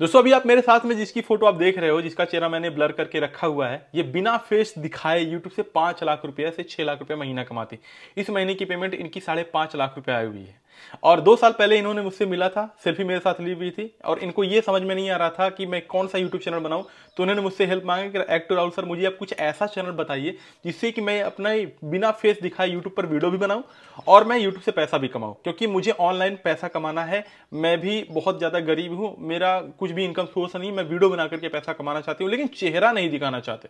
दोस्तों अभी आप मेरे साथ में जिसकी फोटो आप देख रहे हो जिसका चेहरा मैंने ब्लर करके रखा हुआ है ये बिना फेस दिखाए यूट्यूब से पांच लाख रुपया से छह लाख रुपया महीना कमाती इस महीने की पेमेंट इनकी साढ़े पांच लाख रुपया आई हुई है और दो साल पहले इन्होंने मुझसे मिला था सेल्फी मेरे साथ ली हुई थी और इनको ये समझ में नहीं आ रहा था कि मैं कौन सा यूट्यूब चैनल बनाऊं तो उन्होंने मुझसे हेल्प मांगा कि एक्टर राहुल सर मुझे आप कुछ ऐसा चैनल बताइए जिससे कि मैं अपना बिना फेस दिखाए यूट्यूब पर वीडियो भी बनाऊँ और मैं यूट्यूब से पैसा भी कमाऊँ क्योंकि मुझे ऑनलाइन पैसा कमाना है मैं भी बहुत ज़्यादा गरीब हूँ मेरा कुछ भी इनकम सोर्स नहीं मैं वीडियो बना करके पैसा कमाना चाहती हूँ लेकिन चेहरा नहीं दिखाना चाहते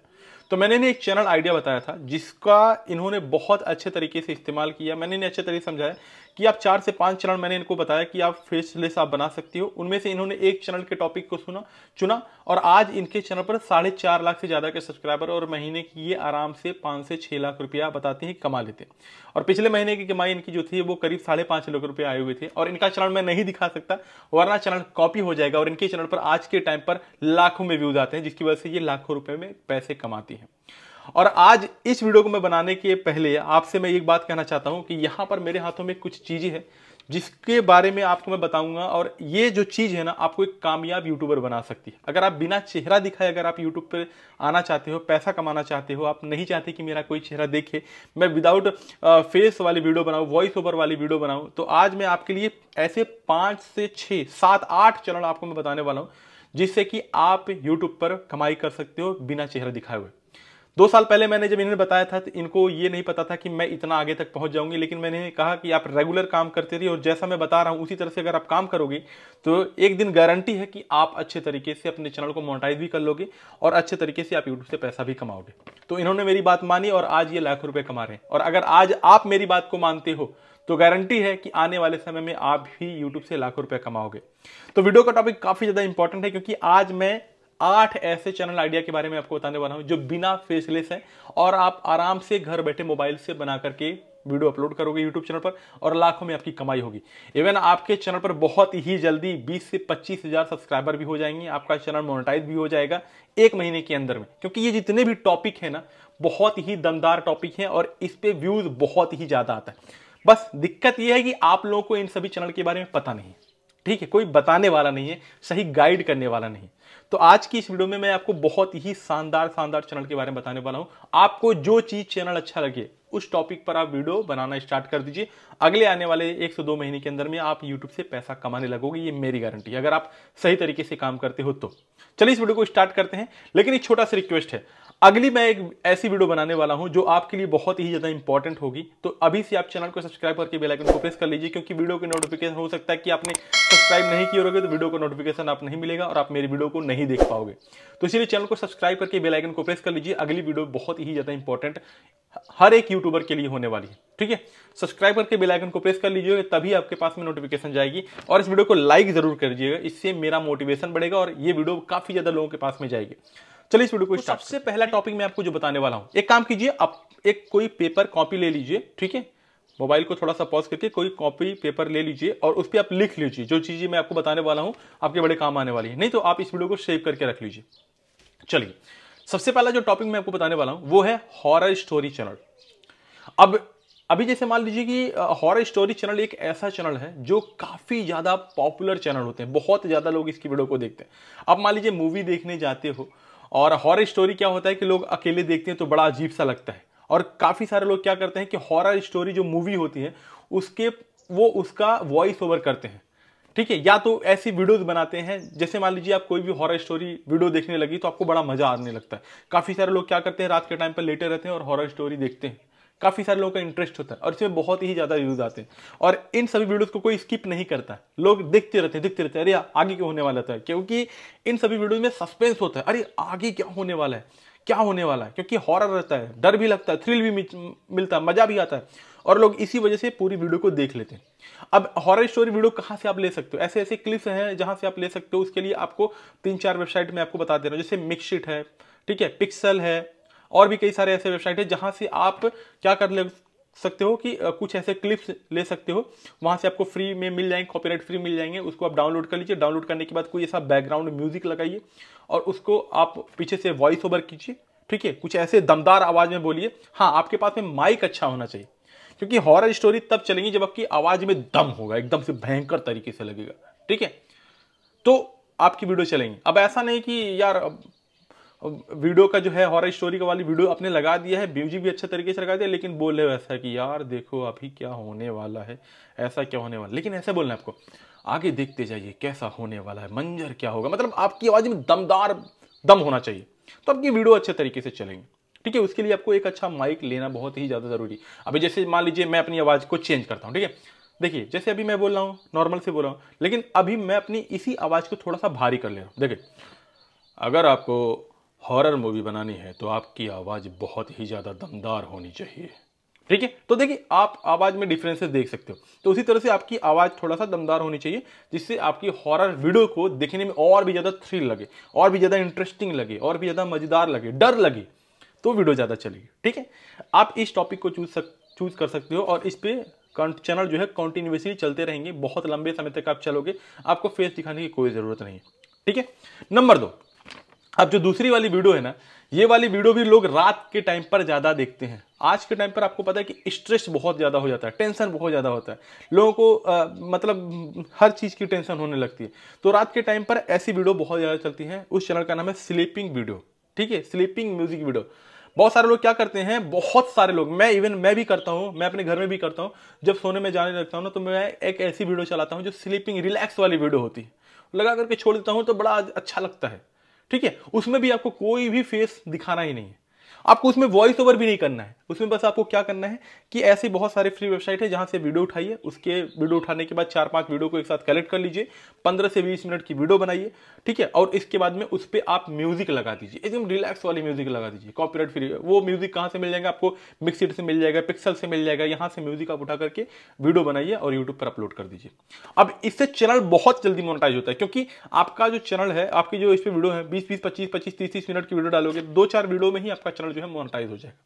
तो मैंने इन्हें एक चैनल आइडिया बताया था जिसका इन्होंने बहुत अच्छे तरीके से इस्तेमाल किया मैंने इन्हें अच्छे तरीके से समझाया कि आप चार से पांच चरण मैंने इनको बताया कि आप फेसलेस आप बना सकती हो उनमें से इन्होंने एक चैनल के टॉपिक को सुना चुना और आज इनके चैनल पर साढ़े चार लाख से ज़्यादा के सब्सक्राइबर और महीने की ये आराम से पांच से छह लाख रुपया बताते हैं कमा लेते हैं और पिछले महीने की कमाई इनकी जो थी वो करीब साढ़े पांच लाख रुपये आए हुए थे और इनका चैनल मैं नहीं दिखा सकता वरना चैनल कॉपी हो जाएगा और इनके चैनल पर आज के टाइम पर लाखों में व्यूज आते हैं जिसकी वजह से ये लाखों रुपये में पैसे कमाती है और आज इस वीडियो को मैं बनाने के पहले आपसे मैं एक बात कहना चाहता हूँ कि यहाँ पर मेरे हाथों में कुछ चीज़ें हैं जिसके बारे में आपको मैं बताऊंगा और ये जो चीज़ है ना आपको एक कामयाब यूट्यूबर बना सकती है अगर आप बिना चेहरा दिखाए अगर आप यूट्यूब पर आना चाहते हो पैसा कमाना चाहते हो आप नहीं चाहते कि मेरा कोई चेहरा देखे मैं विदाउट फेस वाली वीडियो बनाऊँ वॉइस ओवर वाली वीडियो बनाऊँ तो आज मैं आपके लिए ऐसे पाँच से छः सात आठ चरण आपको मैं बताने वाला हूँ जिससे कि आप यूट्यूब पर कमाई कर सकते हो बिना चेहरा दिखाए हुए दो साल पहले मैंने जब इन्हें बताया था तो इनको ये नहीं पता था कि मैं इतना आगे तक पहुंच जाऊंगी लेकिन मैंने कहा कि आप रेगुलर काम करते रहिए और जैसा मैं बता रहा हूं उसी तरह से अगर आप काम करोगे तो एक दिन गारंटी है कि आप अच्छे तरीके से अपने चैनल को मोनिटाइज भी कर लोगे और अच्छे तरीके से आप यूट्यूब से पैसा भी कमाओगे तो इन्होंने मेरी बात मानी और आज ये लाखों रुपये कमा रहे हैं और अगर आज आप मेरी बात को मानते हो तो गारंटी है कि आने वाले समय में आप भी यूट्यूब से लाखों रुपये कमाओगे तो वीडियो का टॉपिक काफी ज्यादा इंपॉर्टेंट है क्योंकि आज मैं आठ ऐसे चैनल आइडिया के बारे में आपको बताने वाला हूँ जो बिना फेसलेस हैं और आप आराम से घर बैठे मोबाइल से बना करके वीडियो अपलोड करोगे यूट्यूब चैनल पर और लाखों में आपकी कमाई होगी इवन आपके चैनल पर बहुत ही जल्दी 20 से पच्चीस हजार सब्सक्राइबर भी हो जाएंगे आपका चैनल मोनेटाइज भी हो जाएगा एक महीने के अंदर में क्योंकि ये जितने भी टॉपिक है ना बहुत ही दमदार टॉपिक है और इस पर व्यूज बहुत ही ज्यादा आता है बस दिक्कत यह है कि आप लोगों को इन सभी चैनल के बारे में पता नहीं ठीक है कोई बताने वाला नहीं है सही गाइड करने वाला नहीं तो आज की इस वीडियो में मैं आपको बहुत ही शानदार शानदार चैनल के बारे में बताने वाला हूं आपको जो चीज़ चैनल अच्छा लगे उस टॉपिक पर आप वीडियो बनाना स्टार्ट कर दीजिए अगले आने वाले एक से दो महीने के अंदर में आप यूट्यूब से पैसा कमाने लगोगे ये मेरी गारंटी है अगर आप सही तरीके से काम करते हो तो चलिए इस वीडियो को स्टार्ट करते हैं लेकिन एक छोटा सा रिक्वेस्ट है अगली मैं एक ऐसी वीडियो बनाने वाला हूं जो आपके लिए बहुत ही ज़्यादा इंपॉर्टेंट होगी तो अभी से आप चैनल को सब्सक्राइब करके बेल आइकन को प्रेस कर लीजिए क्योंकि वीडियो के नोटिफिकेशन हो सकता है कि आपने सब्सक्राइब नहीं किए होगे तो वीडियो का नोटिफिकेशन आप नहीं मिलेगा और आप मेरी वीडियो को नहीं देख पाओगे तो इसलिए चैनल को सब्सक्राइब करके बेलाइकन को प्रेस कर लीजिए अगली वीडियो बहुत ही ज़्यादा इंपॉर्टेंट हर एक यूट्यूबर के लिए होने वाली है ठीक है सब्सक्राइब करके बेलाइकन को प्रेस कर लीजिएगा तभी आपके पास में नोटिफिकेशन जाएगी और इस वीडियो को लाइक ज़रूर कर दीजिएगा इससे मेरा मोटिवेशन बढ़ेगा और ये वीडियो काफ़ी ज़्यादा लोगों के पास में जाएगी चलिए इस वीडियो को तो सबसे पहला टॉपिक मैं आपको जो बताने वाला हूँ एक काम कीजिए आप एक कोई पेपर कॉपी ले लीजिए ठीक है मोबाइल को थोड़ा सा पॉज करके कोई कॉपी पेपर ले लीजिए और उस पर आप लिख लीजिए जो चीज़ें मैं आपको बताने वाला हूँ आपके बड़े काम आने वाली है नहीं तो आप इस वीडियो को सेव करके रख लीजिए चलिए सबसे पहला जो टॉपिक मैं आपको बताने वाला हूँ वो है हॉरर स्टोरी चैनल अब अभी जैसे मान लीजिए कि हॉरर स्टोरी चैनल एक ऐसा चैनल है जो काफ़ी ज़्यादा पॉपुलर चैनल होते हैं बहुत ज़्यादा लोग इसकी वीडियो को देखते हैं आप मान लीजिए मूवी देखने जाते हो और हॉरर स्टोरी क्या होता है कि लोग अकेले देखते हैं तो बड़ा अजीब सा लगता है और काफ़ी सारे लोग क्या करते हैं कि हॉरर स्टोरी जो मूवी होती है उसके वो उसका वॉइस ओवर करते हैं ठीक है या तो ऐसी वीडियोस बनाते हैं जैसे मान लीजिए आप कोई भी हॉरर स्टोरी वीडियो देखने लगी तो आपको बड़ा मजा आने लगता है काफ़ी सारे लोग क्या करते हैं रात के टाइम पर लेटे रहते हैं और हॉरर स्टोरी देखते हैं काफ़ी सारे लोगों का इंटरेस्ट होता है और इसमें बहुत ही ज़्यादा व्यूज़ आते हैं और इन सभी वीडियोज़ को कोई स्किप नहीं करता है लोग देखते रहते हैं देखते रहते हैं अरे आगे क्यों होने वाला था क्योंकि इन सभी वीडियोज़ में सस्पेंस होता है अरे आगे क्या होने वाला है क्या होने वाला है क्योंकि हॉरर रहता है डर भी लगता है थ्रिल भी मिलता है मज़ा भी आता है और लोग इसी वजह से पूरी वीडियो को देख लेते हैं अब हॉरर स्टोरी वीडियो कहाँ से आप ले सकते हो ऐसे ऐसे क्लिप्स हैं जहाँ से आप ले सकते हो उसके लिए आपको तीन चार वेबसाइट में आपको बता दे रहा हूँ जैसे मिक्सिट है ठीक है पिक्सल है और भी कई सारे ऐसे वेबसाइट है जहाँ से आप क्या कर ले सकते हो कि कुछ ऐसे क्लिप्स ले सकते हो वहाँ से आपको फ्री में मिल जाएंगे कॉपीराइट फ्री मिल जाएंगे उसको आप डाउनलोड कर लीजिए डाउनलोड करने के बाद कोई ऐसा बैकग्राउंड म्यूजिक लगाइए और उसको आप पीछे से वॉइस ओवर कीजिए ठीक है कुछ ऐसे दमदार आवाज़ में बोलिए हाँ आपके पास में माइक अच्छा होना चाहिए क्योंकि हॉरर स्टोरी तब चलेंगी जब आपकी आवाज़ में दम होगा एकदम से भयंकर तरीके से लगेगा ठीक है तो आपकी वीडियो चलेंगी अब ऐसा नहीं कि यार वीडियो का जो है हॉरर स्टोरी का वाली वीडियो आपने लगा दिया है म्यूजिक भी अच्छे तरीके से लगा दिया लेकिन बोले वैसा कि यार देखो अभी क्या होने वाला है ऐसा क्या होने वाला लेकिन ऐसा बोलना है आपको आगे देखते जाइए कैसा होने वाला है मंजर क्या होगा मतलब आपकी आवाज़ में दमदार दम होना चाहिए तो आपकी वीडियो अच्छे तरीके से चलेंगे ठीक है उसके लिए आपको एक अच्छा माइक लेना बहुत ही ज़्यादा ज़रूरी अभी जैसे मान लीजिए मैं अपनी आवाज़ को चेंज करता हूँ ठीक है देखिए जैसे अभी मैं बोल रहा हूँ नॉर्मल से बोल रहा हूँ लेकिन अभी मैं अपनी इसी आवाज़ को थोड़ा सा भारी कर ले रहा हूँ देखिए अगर आपको हॉरर मूवी बनानी है तो आपकी आवाज़ बहुत ही ज़्यादा दमदार होनी चाहिए ठीक है तो देखिए आप आवाज़ में डिफरेंसेस देख सकते हो तो उसी तरह से आपकी आवाज़ थोड़ा सा दमदार होनी चाहिए जिससे आपकी हॉरर वीडियो को देखने में और भी ज़्यादा थ्रिल लगे और भी ज़्यादा इंटरेस्टिंग लगे और भी ज़्यादा मज़ेदार लगे डर लगे तो वीडियो ज़्यादा चलेगी ठीक है आप इस टॉपिक को चूज सक चूज़ कर सकते हो और इस पर चैनल जो है कंटिन्यूसली चलते रहेंगे बहुत लंबे समय तक आप चलोगे आपको फेस दिखाने की कोई ज़रूरत नहीं है ठीक है नंबर दो अब जो दूसरी वाली वीडियो है ना ये वाली वीडियो भी लोग रात के टाइम पर ज़्यादा देखते हैं आज के टाइम पर आपको पता है कि स्ट्रेस बहुत ज़्यादा हो जाता है टेंशन बहुत ज़्यादा होता है लोगों को आ, मतलब हर चीज़ की टेंशन होने लगती है तो रात के टाइम पर ऐसी वीडियो बहुत ज़्यादा चलती हैं उस चैनल का नाम है स्लीपिंग वीडियो ठीक है स्लीपिंग म्यूजिक वीडियो बहुत सारे लोग क्या करते हैं बहुत सारे लोग मैं इवन मैं भी करता हूँ मैं अपने घर में भी करता हूँ जब सोने में जाने लगता हूँ ना तो मैं एक ऐसी वीडियो चलाता हूँ जो स्लीपिंग रिलैक्स वाली वीडियो होती है लगा करके छोड़ देता हूँ तो बड़ा अच्छा लगता है ठीक है उसमें भी आपको कोई भी फेस दिखाना ही नहीं है आपको उसमें वॉइस ओवर भी नहीं करना है उसमें बस आपको क्या करना है कि ऐसे बहुत सारे फ्री वेबसाइट है जहां से वीडियो उठाइए उसके वीडियो उठाने के बाद चार पांच वीडियो को एक साथ कलेक्ट कर लीजिए पंद्रह से बीस मिनट की वीडियो बनाइए ठीक है और इसके बाद में उस पर आप म्यूजिक लगा दीजिए एकदम रिलैक्स वाली म्यूजिक लगा दीजिए कॉपीराइट फ्री वो म्यूजिक कहाँ से मिल जाएगा आपको मिक्सिट से मिल जाएगा पिक्सल से मिल जाएगा यहाँ से म्यूजिक आप उठा करके वीडियो बनाइए और यूट्यूब पर अपलोड कर दीजिए अब इससे चैनल बहुत जल्दी मोनोटाइज होता है क्योंकि आपका जो चैनल है आपकी जो इस पर वीडियो है बीस बीस पच्चीस पच्चीस तीस तीस मिनट की वीडियो डालोगे दो चार वीडियो में ही आपका चैनल चैनल जो है मोनोटाइज हो जाएगा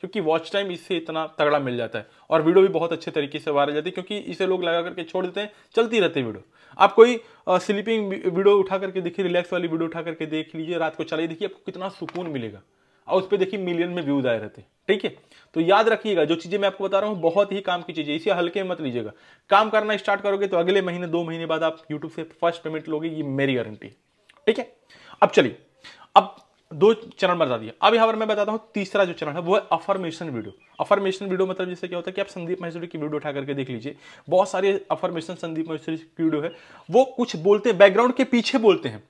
क्योंकि वॉच टाइम इससे इतना तगड़ा मिल जाता है और वीडियो भी बहुत अच्छे तरीके से वायरल जाती है क्योंकि इसे लोग लगा करके छोड़ देते हैं चलती रहती है वीडियो आप कोई स्लीपिंग वीडियो उठा करके देखिए रिलैक्स वाली वीडियो उठा करके देख लीजिए रात को चलाइए देखिए आपको कितना सुकून मिलेगा और उस पर देखिए मिलियन में व्यूज आए रहते हैं ठीक है तो याद रखिएगा जो चीजें मैं आपको बता रहा हूँ बहुत ही काम की चीजें इसे हल्के मत लीजिएगा काम करना स्टार्ट करोगे तो अगले महीने दो महीने बाद आप यूट्यूब से फर्स्ट पेमेंट लोगे ये मेरी गारंटी है ठीक है अब चलिए अब दो चरण बता दिया अब यहाँ पर मैं बताता हूँ तीसरा जो चरण है वो है अफर्मेशन वीडियो अफर्मेशन वीडियो मतलब जैसे क्या होता है कि आप संदीप महेश्वरी की वीडियो उठा करके देख लीजिए बहुत सारी अफर्मेशन संदीप महेश्वरी की वीडियो है वो कुछ बोलते हैं बैकग्राउंड के पीछे बोलते हैं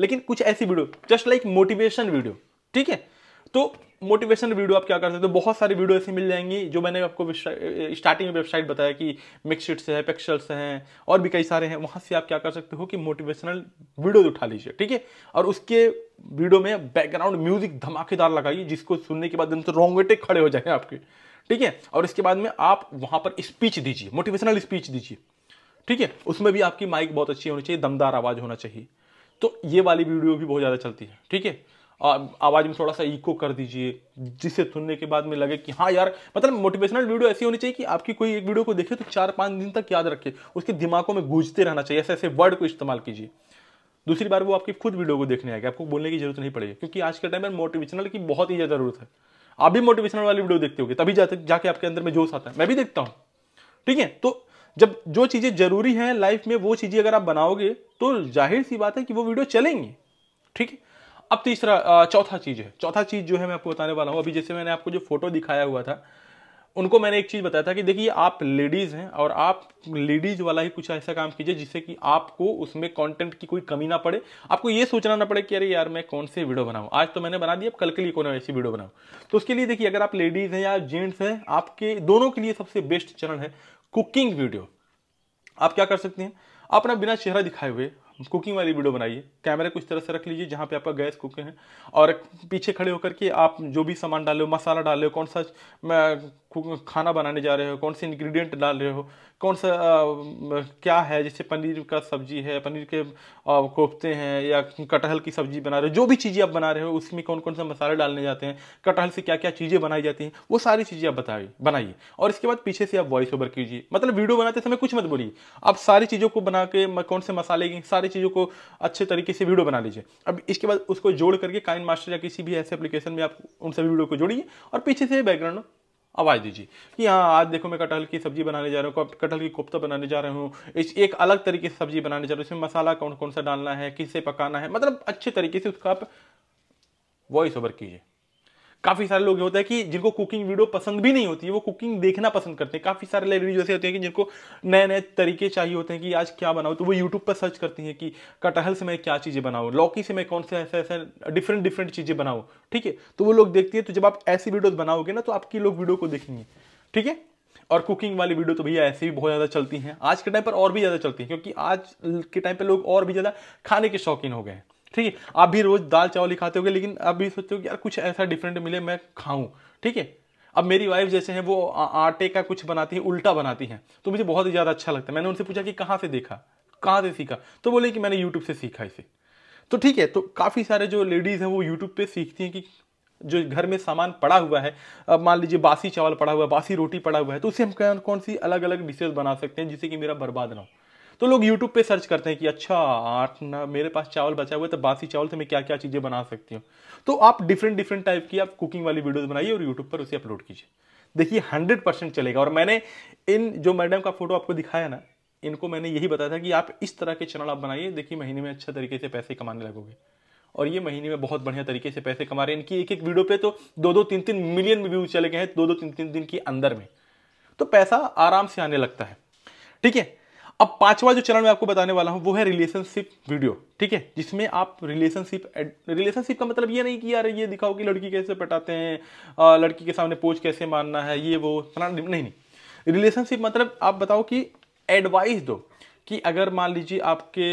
लेकिन कुछ ऐसी video just like motivation video ठीक है तो मोटिवेशन वीडियो आप क्या कर सकते हो बहुत सारी वीडियो ऐसी मिल जाएंगी जो मैंने आपको स्टार्टिंग में वेबसाइट बताया कि मिक्सशीट से है पिक्सल से हैं और भी कई सारे हैं वहाँ से आप क्या कर सकते हो कि मोटिवेशनल वीडियो उठा लीजिए ठीक है और उसके वीडियो में बैकग्राउंड म्यूजिक धमाकेदार लगाइए जिसको सुनने के बाद एकदम रोंगटे खड़े हो जाए आपके ठीक है और इसके बाद में आप वहाँ पर स्पीच दीजिए मोटिवेशनल स्पीच दीजिए ठीक है उसमें भी आपकी माइक बहुत अच्छी होनी चाहिए दमदार आवाज़ होना चाहिए तो ये वाली वीडियो भी बहुत ज़्यादा चलती है ठीक है आवाज़ में थोड़ा सा इको कर दीजिए जिसे सुनने के बाद में लगे कि हाँ यार मतलब मोटिवेशनल वीडियो ऐसी होनी चाहिए कि आपकी कोई एक वीडियो को देखे तो चार पाँच दिन तक याद रखे उसके दिमागों में गूंजते रहना चाहिए ऐसे ऐसे वर्ड को इस्तेमाल कीजिए दूसरी बार वो आपकी खुद वीडियो को देखने आएगा आपको बोलने की जरूरत नहीं पड़ेगी क्योंकि आज के टाइम में मोटिवेशनल की बहुत ही ज़्यादा जरूरत है आप भी मोटिवेशनल वाली वीडियो देखते हो तभी जाते जाके आपके अंदर में जोश आता है मैं भी देखता हूँ ठीक है तो जब जो चीज़ें जरूरी हैं लाइफ में वो चीज़ें अगर आप बनाओगे तो जाहिर सी बात है कि वो वीडियो चलेंगी ठीक है अब तीसरा चौथा चीज़ है चौथा चीज़ जो है मैं आपको बताने वाला हूँ अभी जैसे मैंने आपको जो फोटो दिखाया हुआ था उनको मैंने एक चीज़ बताया था कि देखिए आप लेडीज़ हैं और आप लेडीज़ वाला ही कुछ ऐसा काम कीजिए जिससे कि आपको उसमें कंटेंट की कोई कमी ना पड़े आपको ये सोचना ना पड़े कि अरे यार मैं कौन से वीडियो बनाऊँ आज तो मैंने बना दिया अब कल के लिए कौन ऐसी वीडियो बनाऊँ तो उसके लिए देखिए अगर आप लेडीज़ हैं या जेंट्स हैं आपके दोनों के लिए सबसे बेस्ट चरण है कुकिंग वीडियो आप क्या कर सकते हैं आप अपना बिना चेहरा दिखाए हुए कुकिंग वाली वीडियो बनाइए कैमरा को इस तरह से रख लीजिए जहाँ पे आपका गैस कुक है और पीछे खड़े होकर के आप जो भी सामान डाले हो मसाला डाले हो कौन सा खाना बनाने जा रहे हो कौन से इंग्रेडिएंट डाल रहे हो कौन सा आ, क्या है जैसे पनीर का सब्जी है पनीर के कोफ्ते हैं या कटहल की सब्जी बना रहे हो जो भी चीज़ें आप बना रहे हो उसमें कौन कौन से मसाले डालने जाते हैं कटहल से क्या क्या चीज़ें बनाई जाती हैं वो सारी चीज़ें आप बताइए बनाइए और इसके बाद पीछे से आप वॉइस ओवर कीजिए मतलब वीडियो बनाते समय कुछ मत बोलिए आप सारी चीज़ों को बना के कौन से मसाले की सारी चीज़ों को अच्छे तरीके से वीडियो बना लीजिए अब इसके बाद उसको जोड़ करके काइन मास्टर या किसी भी ऐसे एप्लीकेशन में आप उन सभी वीडियो को जोड़िए और पीछे से बैकग्राउंड आवाज़ दीजिए कि हाँ आज देखो मैं कटहल की सब्जी बनाने जा रहा हूँ कटहल की कोफ्ता बनाने जा रहा हूँ एक अलग तरीके से सब्जी बनाने जा रहा हूँ इसमें मसाला कौन कौन सा डालना है किससे पकाना है मतलब अच्छे तरीके से उसका आप वॉइस ओवर कीजिए काफी सारे लोग होता है कि जिनको कुकिंग वीडियो पसंद भी नहीं होती है वो कुकिंग देखना पसंद करते हैं काफी सारे लेडीज ऐसे होते हैं कि जिनको नए नए तरीके चाहिए होते हैं कि आज क्या बनाऊँ तो वो यूट्यूब पर सर्च करती हैं कि कटहल से मैं क्या चीज़ें बनाऊँ लौकी से मैं कौन से ऐसे ऐसे डिफरेंट डिफरेंट चीज़ें बनाऊ ठीक है तो वो लोग देखती है तो जब आप ऐसी वीडियोज बनाओगे ना तो आपकी लोग वीडियो को देखेंगे ठीक है और कुकिंग वाली वीडियो तो भैया ऐसे भी बहुत ज़्यादा चलती हैं आज के टाइम पर और भी ज़्यादा चलती हैं क्योंकि आज के टाइम पर लोग और भी ज़्यादा खाने के शौकीन हो गए हैं ठीक है आप भी रोज दाल चावल ही खाते हो लेकिन आप भी सोचते हो कि यार कुछ ऐसा डिफरेंट मिले मैं खाऊं ठीक है अब मेरी वाइफ जैसे हैं वो आटे का कुछ बनाती है उल्टा बनाती हैं तो मुझे बहुत ही ज़्यादा अच्छा लगता है मैंने उनसे पूछा कि कहाँ से देखा कहाँ से सीखा तो बोले कि मैंने यूट्यूब से सीखा इसे तो ठीक है तो काफ़ी सारे जो लेडीज़ हैं वो यूट्यूब पे सीखती हैं कि जो घर में सामान पड़ा हुआ है अब मान लीजिए बासी चावल पड़ा हुआ है बासी रोटी पड़ा हुआ है तो उससे हम कौन कौन सी अलग अलग डिशेज बना सकते हैं जिससे कि मेरा बर्बाद ना हो तो लोग यूट्यूब पे सर्च करते हैं कि अच्छा आठ ना मेरे पास चावल बचा हुआ है तो बासी चावल से मैं क्या क्या चीज़ें बना सकती हूँ तो आप डिफरेंट डिफरेंट टाइप की आप कुकिंग वाली वीडियोज़ बनाइए और यूट्यूब पर उसे अपलोड कीजिए देखिए हंड्रेड परसेंट चलेगा और मैंने इन जो मैडम का फोटो आपको दिखाया ना इनको मैंने यही बताया था कि आप इस तरह के चैनल आप बनाइए देखिए महीने में अच्छा तरीके से पैसे कमाने लगोगे और ये महीने में बहुत बढ़िया तरीके से पैसे कमा रहे हैं इनकी एक एक वीडियो पे तो दो दो तीन तीन मिलियन में व्यूज चले गए हैं दो दो तीन तीन दिन के अंदर में तो पैसा आराम से आने लगता है ठीक है अब पांचवा जो चरण मैं आपको बताने वाला हूं वो है रिलेशनशिप वीडियो ठीक है जिसमें आप रिलेशनशिप रिलेशनशिप का मतलब ये नहीं कि यार ये दिखाओ कि लड़की कैसे पटाते हैं लड़की के सामने पोज कैसे मानना है ये वो नहीं नहीं रिलेशनशिप मतलब आप बताओ कि एडवाइस दो कि अगर मान लीजिए आपके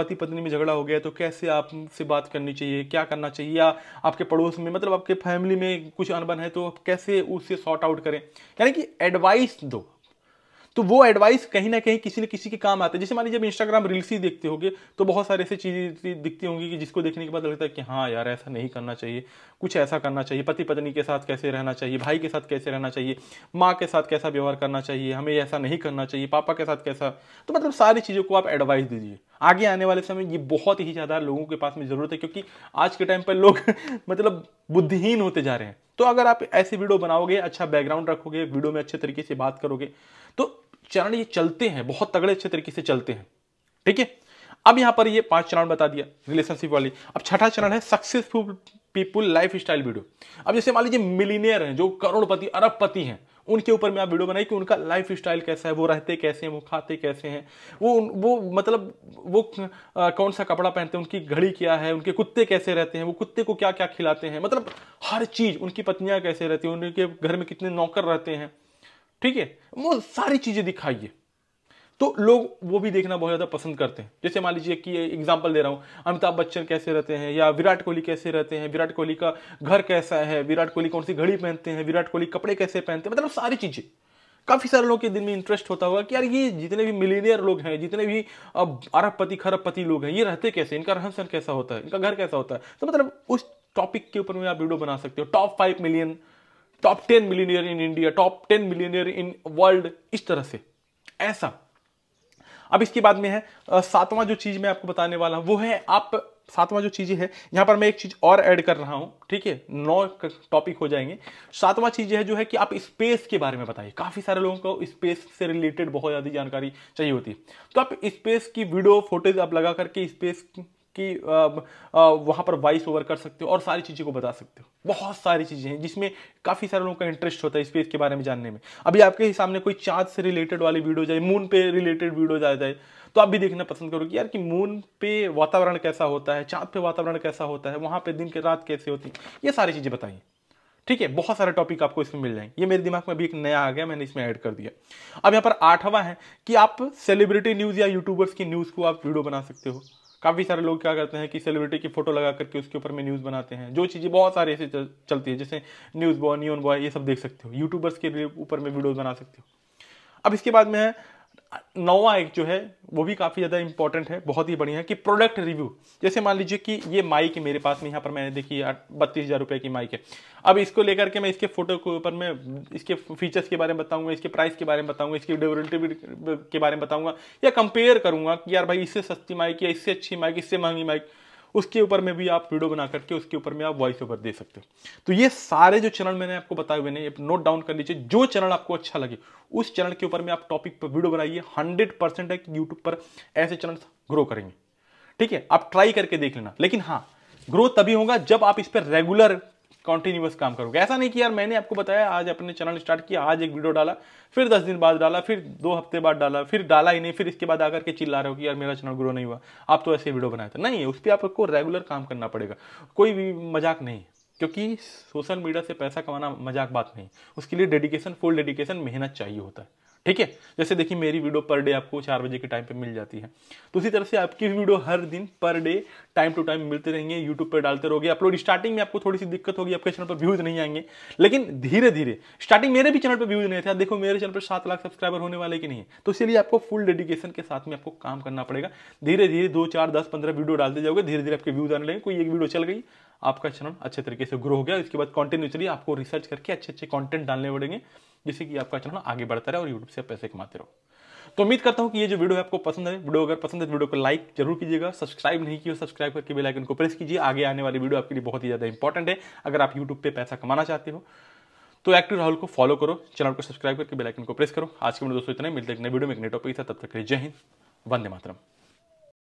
पति पत्नी में झगड़ा हो गया तो कैसे आपसे बात करनी चाहिए क्या करना चाहिए या आपके पड़ोस में मतलब आपके फैमिली में कुछ अनबन है तो आप कैसे उससे शॉर्ट आउट करें यानी कि एडवाइस दो तो वो एडवाइस कहीं ना कहीं किसी न किसी के काम आता है जैसे मान लीजिए इंस्टाग्राम रील्स ही देखते होगे तो बहुत सारे ऐसे चीज़ें दिखती होंगी कि जिसको देखने के बाद लगता है कि हाँ यार ऐसा नहीं करना चाहिए कुछ ऐसा करना चाहिए पति पत्नी के साथ कैसे रहना चाहिए भाई के साथ कैसे रहना चाहिए माँ के साथ कैसा व्यवहार करना चाहिए हमें ऐसा नहीं करना चाहिए पापा के साथ कैसा तो मतलब सारी चीज़ों को आप एडवाइस दीजिए आगे आने वाले समय ये बहुत ही ज़्यादा लोगों के पास में ज़रूरत है क्योंकि आज के टाइम पर लोग मतलब बुद्धिहीन होते जा रहे हैं तो अगर आप ऐसी वीडियो बनाओगे अच्छा बैकग्राउंड रखोगे वीडियो में अच्छे तरीके से बात करोगे तो चरण ये चलते हैं बहुत तगड़े अच्छे तरीके से चलते हैं ठीक है अब यहां पर ये पांच चरण बता दिया रिलेशनशिप वाली अब छठा चरण है successful people lifestyle video अब जैसे मान लीजिए मिलीनियर हैं जो करोड़पति अरबपति हैं उनके ऊपर मैं आप वीडियो बनाई कि उनका लाइफ स्टाइल कैसा है वो रहते कैसे हैं वो खाते कैसे हैं वो वो मतलब वो आ, कौन सा कपड़ा पहनते हैं उनकी घड़ी क्या है उनके कुत्ते कैसे रहते हैं वो कुत्ते को क्या क्या खिलाते हैं मतलब हर चीज़ उनकी पत्नियां कैसे रहती हैं उनके घर में कितने नौकर रहते हैं ठीक है वो सारी चीजें दिखाइए तो लोग वो भी देखना बहुत ज़्यादा पसंद करते हैं जैसे मान लीजिए कि एग्जाम्पल दे रहा हूं अमिताभ बच्चन कैसे रहते हैं या विराट कोहली कैसे रहते हैं विराट कोहली का घर कैसा है विराट कोहली कौन सी घड़ी पहनते हैं विराट कोहली कपड़े कैसे पहनते हैं मतलब सारी चीज़ें काफ़ी सारे लोगों के दिन में इंटरेस्ट होता होगा कि यार ये जितने भी मिलीनियर लोग हैं जितने भी अरबपति खरबपति लोग हैं ये रहते कैसे इनका रहन सहन कैसा होता है इनका घर कैसा होता है तो मतलब उस टॉपिक के ऊपर में आप वीडियो बना सकते हो top five million top ten millionaire in India top ten millionaire in world इस तरह से ऐसा अब इसके बाद में है सातवां जो चीज मैं आपको बताने वाला हूं वो है आप सातवां जो चीज है यहां पर मैं एक चीज और ऐड कर रहा हूं ठीक है नौ टॉपिक हो जाएंगे सातवां चीज है जो है कि आप स्पेस के बारे में बताइए काफी सारे लोगों को स्पेस से रिलेटेड बहुत ज्यादा जानकारी चाहिए होती है तो आप स्पेस की वीडियो फोटेज आप लगा करके स्पेस कि वहाँ पर वॉइस ओवर कर सकते हो और सारी चीज़ें को बता सकते हो बहुत सारी चीज़ें हैं जिसमें काफ़ी सारे लोगों का इंटरेस्ट होता है स्पेस के बारे में जानने में अभी आपके ही सामने कोई चाँद से रिलेटेड वाली वीडियो जाए मून पे रिलेटेड वीडियो जाए जाए तो आप भी देखना पसंद करोगे यार कि मून पे वातावरण कैसा होता है चाँद पे वातावरण कैसा होता है वहाँ पे दिन के रात कैसे होती है ये सारी चीज़ें बताइए ठीक है बहुत सारे टॉपिक आपको इसमें मिल जाएंगे ये मेरे दिमाग में अभी एक नया आ गया मैंने इसमें ऐड कर दिया अब यहाँ पर आठवां है कि आप सेलिब्रिटी न्यूज़ या यूट्यूबर्स की न्यूज़ को आप वीडियो बना सकते हो काफ़ी सारे लोग क्या करते हैं कि सेलिब्रिटी की फोटो लगा करके उसके ऊपर में न्यूज़ बनाते हैं जो चीज़ें बहुत सारी ऐसे चलती है जैसे न्यूज़ बॉय न्यून बॉय ये सब देख सकते हो यूट्यूबर्स के ऊपर में वीडियोज़ बना सकते हो अब इसके बाद में है नौवा एक जो है वो भी काफ़ी ज़्यादा इंपॉर्टेंट है बहुत ही बढ़िया है कि प्रोडक्ट रिव्यू जैसे मान लीजिए कि ये माइक मेरे पास में यहाँ पर मैंने देखी बत्तीस हज़ार रुपये की माइक है अब इसको लेकर के मैं इसके फोटो के ऊपर मैं इसके फीचर्स के बारे में बताऊंगा इसके प्राइस के बारे में बताऊंगा इसकी ड्यूरेबिलिटी के बारे में बताऊँगा या कंपेयर करूंगा कि यार भाई इससे सस्ती माइक या इससे अच्छी माइक इससे महंगी माइक उसके ऊपर में भी आप वीडियो बना करके उसके ऊपर में आप वॉइस ओवर दे सकते हो तो ये सारे जो चैनल मैंने आपको बताए हुए ने नोट डाउन कर लीजिए जो चैनल आपको अच्छा लगे उस चैनल के ऊपर में आप टॉपिक पर वीडियो बनाइए हंड्रेड परसेंट है कि यूट्यूब पर ऐसे चैनल ग्रो करेंगे ठीक है आप ट्राई करके देख लेना लेकिन हाँ ग्रोथ तभी होगा जब आप इस पर रेगुलर कॉन्टिन्यूस काम करोगे ऐसा नहीं कि यार मैंने आपको बताया आज अपने चैनल स्टार्ट किया आज एक वीडियो डाला फिर दस दिन बाद डाला फिर दो हफ्ते बाद डाला फिर डाला ही नहीं फिर इसके बाद आकर के चिल्ला रहे हो कि यार मेरा चैनल ग्रो नहीं हुआ आप तो ऐसे वीडियो बनाए थे नहीं उस पर आपको रेगुलर काम करना पड़ेगा कोई भी मजाक नहीं क्योंकि सोशल मीडिया से पैसा कमाना मजाक बात नहीं उसके लिए डेडिकेशन फुल डेडिकेशन मेहनत चाहिए होता है ठीक है जैसे देखिए मेरी वीडियो पर डे आपको चार बजे के टाइम पे मिल जाती है तो उसी तरह से आपकी वीडियो हर दिन per day time to time मिलते रहेंगे यूट्यूब पर डालते रहोगे अपलोड स्टार्टिंग में आपको थोड़ी सी दिक्कत होगी आपके चैनल पर व्यूज नहीं आएंगे लेकिन धीरे धीरे स्टार्टिंग मेरे भी चैनल पर व्यूज नहीं थे देखो मेरे चैनल पर सात लाख सब्सक्राइबर होने वाले की नहीं तो इसीलिए आपको फुल डेडिकेशन के साथ में आपको काम करना पड़ेगा धीरे धीरे दो चार दस पंद्रह वीडियो डालते जाओगे धीरे धीरे आपके व्यूज आने लगे कोई एक वीडियो चल गई आपका चैनल अच्छे तरीके से ग्रो हो गया इसके बाद कंटिन्यूसली आपको रिसर्च करके अच्छे अच्छे कॉन्टेंट डालने पड़ेंगे जिससे कि आपका चैनल आगे बढ़ता रहे और यूट्यूब से पैसे कमाते रहो तो उम्मीद करता हूँ कि ये जो वीडियो है आपको पसंद है वीडियो अगर पसंद है तो वीडियो को लाइक जरूर कीजिएगा सब्सक्राइब नहीं किया सब्सक्राइब करके बेल आइकन को प्रेस कीजिए आगे आने वाली वीडियो आपके लिए बहुत ही ज़्यादा इंपॉर्टेंट है अगर आप यूट्यूब पे पैसा कमाना चाहते हो तो एक्टिव राहुल को फॉलो करो चैनल को सब्सक्राइब करके बेल आइकन को प्रेस करो आज के वीडियो दोस्तों इतने मिलते हैं नए वीडियो में एक नए था तब तक के लिए जय हिंद वंदे मातरम